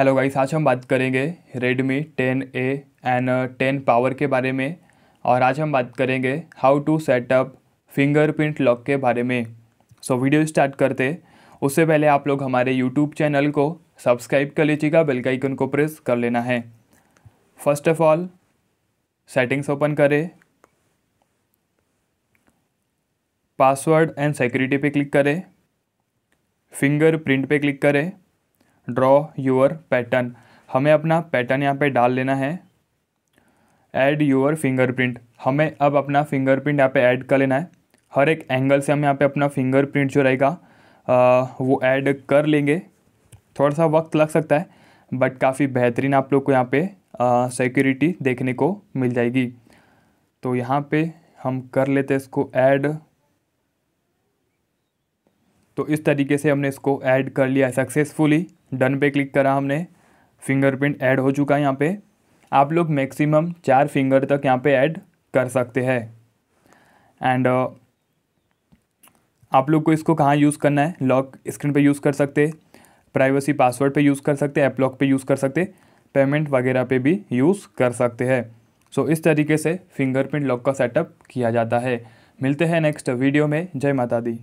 hello guys आज हम बात करेंगे रेडमी 10A एंड 10 पावर के बारे में और आज हम बात करेंगे how to set up fingerprint lock के बारे में सो so, वीडियो स्टार्ट करते उससे पहले आप लोग हमारे यूट्यूब चैनल को सब्सक्राइब कर लीजिएगा बेल का आइकन को प्रेस कर लेना है first of all settings open करें पासवर्ड एंड सिक्योरिटी पे क्लिक करें फिंगरप्रिंट पे क्लिक करें ड्रॉ योर पैटर्न हमें अपना पैटर्न यहाँ पे डाल लेना है ऐड योर फिंगरप्रिंट हमें अब अपना फिंगरप्रिंट यहाँ पे ऐड कर लेना है हर एक एंगल से हम यहाँ पे अपना फिंगरप्रिंट जो रहेगा वो ऐड कर लेंगे थोड़ा सा वक्त लग सकता है बट काफ़ी बेहतरीन आप लोग को यहाँ पे सिक्योरिटी देखने को मिल जाएगी तो यहाँ पे हम कर लेते हैं इसको ऐड तो इस तरीके से हमने इसको ऐड कर लिया है सक्सेसफुली डन पे क्लिक करा हमने फिंगरप्रिंट ऐड हो चुका है यहाँ पे आप लोग मैक्सिमम चार फिंगर तक यहाँ पे ऐड कर सकते हैं एंड uh, आप लोग को इसको कहाँ यूज़ करना है लॉक स्क्रीन पे यूज़ कर सकते प्राइवेसी पासवर्ड पे यूज़ कर सकते ऐप लॉक पे यूज़ कर सकते पेमेंट वगैरह पे भी यूज़ कर सकते हैं सो so, इस तरीके से फिंगरप्रिंट लॉक का सेटअप किया जाता है मिलते हैं नेक्स्ट वीडियो में जय माता दी